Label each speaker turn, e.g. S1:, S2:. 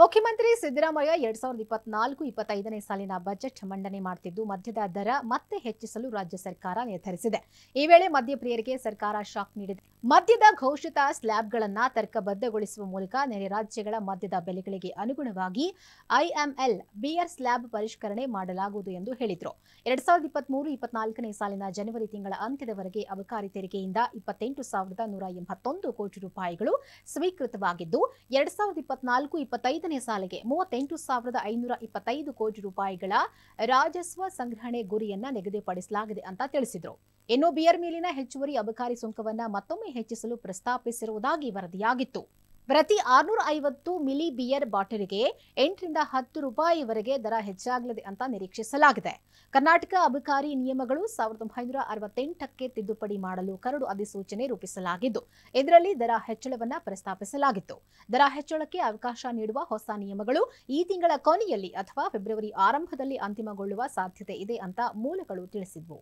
S1: ಮುಖ್ಯಮಂತ್ರಿ ಸಿದ್ದರಾಮಯ್ಯ ಎರಡ್ ಸಾವಿರದ ಇಪ್ಪತ್ನಾಲ್ಕು ಇಪ್ಪತ್ತೈದನೇ ಸಾಲಿನ ಬಜೆಟ್ ಮಂಡನೆ ಮಾಡುತ್ತಿದ್ದು ಮದ್ಯದ ದರ ಮತ್ತೆ ಹೆಚ್ಚಿಸಲು ರಾಜ್ಯ ಸರ್ಕಾರ ನಿರ್ಧರಿಸಿದೆ ಈ ವೇಳೆ ಮದ್ಯಪ್ರಿಯರಿಗೆ ಸರ್ಕಾರ ಶಾಕ್ ನೀಡಿದೆ ಮದ್ಯದ ಘೋಷಿತ ಸ್ಲ್ಯಾಬ್ಗಳನ್ನು ತರ್ಕಬದ್ಧಗೊಳಿಸುವ ಮೂಲಕ ನೆರೆ ರಾಜ್ಯಗಳ ಮದ್ಯದ ಬೆಲೆಗಳಿಗೆ ಅನುಗುಣವಾಗಿ ಐಎಂಎಲ್ ಬಿಆರ್ ಸ್ಲ್ಯಾಬ್ ಪರಿಷ್ಕರಣೆ ಮಾಡಲಾಗುವುದು ಎಂದು ಹೇಳಿದರು ಎರಡ್ ಸಾವಿರದ ಇಪ್ಪತ್ಮೂರು ಇಪ್ಪತ್ನಾಲ್ಕನೇ ಸಾಲಿನ ಜನವರಿ ತಿಂಗಳ ಅಂತ್ಯದವರೆಗೆ ಅಬಕಾರಿ ತೆರಿಗೆಯಿಂದ ಇಪ್ಪತ್ತೆಂಟು ಸಾವಿರದ ನೂರ ಎಂಬತ್ತೊಂದು ಕೋಟಿ ರೂಪಾಯಿಗಳು ಸ್ವೀಕೃತವಾಗಿದ್ದು ಎರಡ್ ಸಾವಿರದ ಇಪ್ಪತ್ನಾಲ್ಕು ಇಪ್ಪತ್ತೈದು ಐದನೇ ಸಾಲಿಗೆ ಮೂವತ್ತೆಂಟು ಸಾವಿರದ ಐನೂರ ಇಪ್ಪತ್ತೈದು ಕೋಟಿ ರೂಪಾಯಿಗಳ ರಾಜಸ್ವ ಸಂಗ್ರಹಣೆ ಗುರಿಯನ್ನ ನಿಗದಿಪಡಿಸಲಾಗಿದೆ ಅಂತ ತಿಳಿಸಿದರು ಇನ್ನು ಬಿಯರ್ ಮೇಲಿನ ಹೆಚ್ಚುವರಿ ಅಬಕಾರಿ ಸುಂಕವನ್ನ ಮತ್ತೊಮ್ಮೆ ಹೆಚ್ಚಿಸಲು ಪ್ರಸ್ತಾಪಿಸಿರುವುದಾಗಿ ವರದಿಯಾಗಿತ್ತು ಪ್ರತಿ ಆರ್ನೂರ ಐವತ್ತು ಮಿಲಿ ಬಿಯರ್ ಬಾಟಲಿಗೆ ಎಂಟರಿಂದ ಹತ್ತು ರೂಪಾಯಿವರೆಗೆ ದರ ಹೆಚ್ಚಾಗಲಿದೆ ಅಂತ ನಿರೀಕ್ಷಿಸಲಾಗಿದೆ ಕರ್ನಾಟಕ ಅಬಕಾರಿ ನಿಯಮಗಳು ಸಾವಿರದ ಒಂಬೈನೂರ ಅರವತ್ತೆಂಟಕ್ಕೆ ತಿದ್ದುಪಡಿ ಮಾಡಲು ಕರಡು ಅಧಿಸೂಚನೆ ರೂಪಿಸಲಾಗಿದ್ದು ಇದರಲ್ಲಿ ದರ ಹೆಚ್ಚಳವನ್ನ ಪ್ರಸ್ತಾಪಿಸಲಾಗಿತ್ತು ದರ ಹೆಚ್ಚಳಕ್ಕೆ ಅವಕಾಶ ನೀಡುವ ಹೊಸ ನಿಯಮಗಳು ಈ ತಿಂಗಳ ಕೊನೆಯಲ್ಲಿ ಅಥವಾ ಫೆಬ್ರವರಿ ಆರಂಭದಲ್ಲಿ ಅಂತಿಮಗೊಳ್ಳುವ ಸಾಧ್ಯತೆ ಇದೆ ಅಂತ ಮೂಲಗಳು ತಿಳಿಸಿದ್ವು